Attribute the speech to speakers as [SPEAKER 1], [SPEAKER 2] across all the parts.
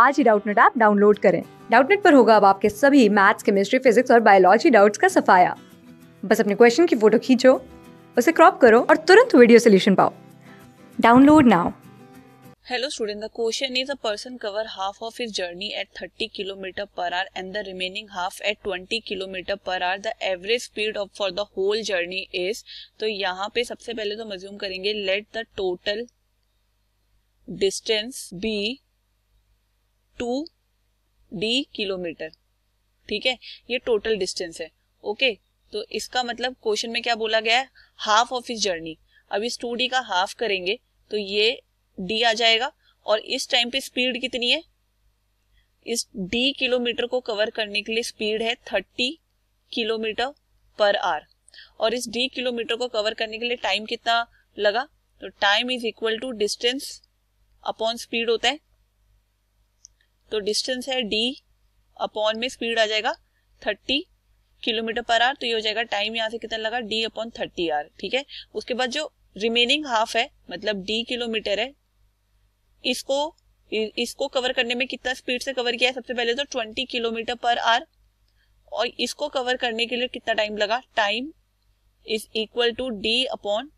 [SPEAKER 1] आज ही Doubtnut app download करें डाउटनेट पर होगा अब आपके सभी मैथ्स केमिस्ट्री फिजिक्स और बायोलॉजी डाउट्स का सफाया बस अपने क्वेश्चन की फोटो खींचो उसे क्रॉप करो और तुरंत वीडियो सोल्यूशन पाओ download now
[SPEAKER 2] hello student the question is a person cover half of his journey at 30 kilometer per hour and the remaining half at 20 kilometer per hour the average speed of for the whole journey is तो यहाँ पे सबसे पहले तो assume करेंगे let the total distance be two D kilometer ठीक है ये टोटल डिस्टेंस है ओके तो इसका मतलब क्वेश्चन में क्या बोला गया है हाफ ऑफ इस जर्नी अब इस टू डी का हाफ करेंगे तो ये डी आ जाएगा और इस टाइम पे स्पीड कितनी है इस डी किलोमीटर को कवर करने के लिए स्पीड है थर्टी किलोमीटर पर आर और इस डी किलोमीटर को कवर करने के लिए टाइम कितना लगा तो time is equal to distance upon speed होता है तो डिस्टेंस है डी अपॉन में स्पीड आ जाएगा थर्टी किलोमीटर पर आर तो ये हो जाएगा टाइम यहाँ से कितना लगा डी अपॉन थर्टी आर ठीक है उसके बाद जो रिमेनिंग हाफ है मतलब डी किलोमीटर है इसको इसको कवर करने में कितना स्पीड से कवर किया है सबसे पहले तो ट्वेंटी किलोमीटर पर आर और इसको कवर करने के लिए कितना टाइम लगा time is equal to D upon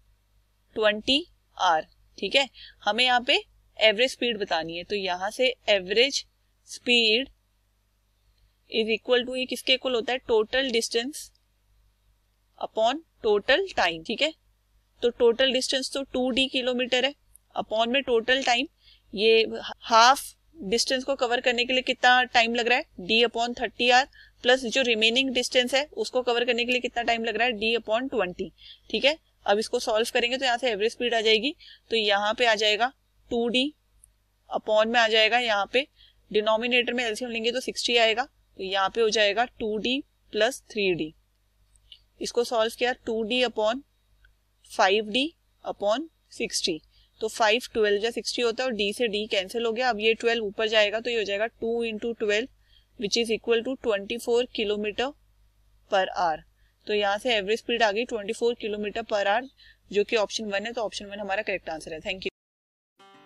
[SPEAKER 2] twenty hour ठीक है हमें यहाँ पे एवरेज स्पीड बतानी है तो यहाँ से average speed is equal to ये किसके इक्वल होता है total distance upon total time ठीक है तो टोटल डिस्टेंस तो टू डी किलोमीटर है अपॉन में टोटल टाइम ये हाफ डिस्टेंस को कवर करने के लिए कितना टाइम लग रहा है D upon thirty hour plus जो रिमेनिंग डिस्टेंस है उसको कवर करने के लिए कितना टाइम लग रहा है डी अपॉन ट्वेंटी ठीक है अब इसको सॉल्व करेंगे तो यहाँ से एवरेज स्पीड आ जाएगी तो यहाँ पे आ जाएगा टू डी अपॉन में आ जाएगा यहाँ पे डिनोमिनेटर में एल्सियम लेंगे तो सिक्सटी आएगा तो यहाँ पे हो जाएगा two D plus three D इसको सॉल्व किया two D upon five D upon sixty तो फाइव ट्वेल्व या 60 होता है और डी से डी कैंसिल हो गया अब ये ट्वेल्व ऊपर जाएगा तो ये हो जाएगा two into twelve which is equal to twenty four kilometer per hour तो यहाँ से एवरेज स्पीड आ गई twenty four kilometer per hour जो कि ऑप्शन वन है तो ऑप्शन वन हमारा करेक्ट आंसर है थैंक यू